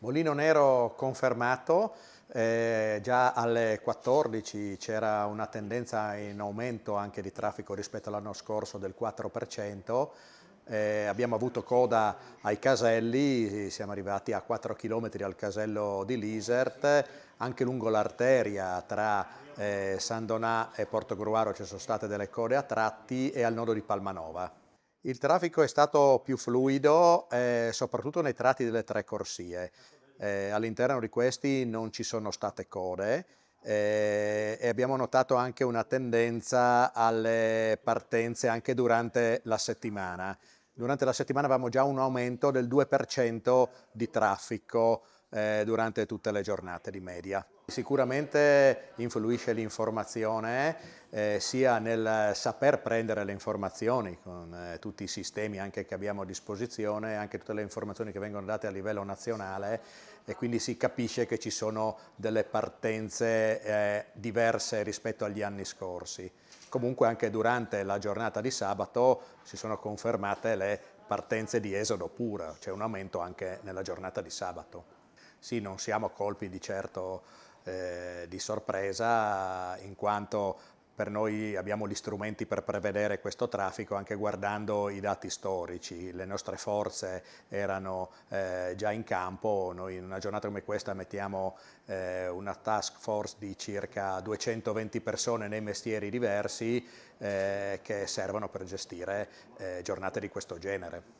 Molino Nero confermato, eh, già alle 14 c'era una tendenza in aumento anche di traffico rispetto all'anno scorso del 4%, eh, abbiamo avuto coda ai caselli, siamo arrivati a 4 km al casello di Lisert, anche lungo l'arteria tra eh, San Donà e Portogruaro ci sono state delle code a tratti e al nodo di Palmanova. Il traffico è stato più fluido, eh, soprattutto nei tratti delle tre corsie. Eh, all'interno di questi non ci sono state code eh, e abbiamo notato anche una tendenza alle partenze anche durante la settimana. Durante la settimana avevamo già un aumento del 2% di traffico eh, durante tutte le giornate di media. Sicuramente influisce l'informazione eh, sia nel saper prendere le informazioni con eh, tutti i sistemi anche che abbiamo a disposizione, anche tutte le informazioni che vengono date a livello nazionale e quindi si capisce che ci sono delle partenze eh, diverse rispetto agli anni scorsi. Comunque anche durante la giornata di sabato si sono confermate le partenze di esodo pura, c'è cioè un aumento anche nella giornata di sabato. Sì, non siamo colpi di certo eh, di sorpresa in quanto per noi abbiamo gli strumenti per prevedere questo traffico anche guardando i dati storici, le nostre forze erano eh, già in campo, noi in una giornata come questa mettiamo eh, una task force di circa 220 persone nei mestieri diversi eh, che servono per gestire eh, giornate di questo genere.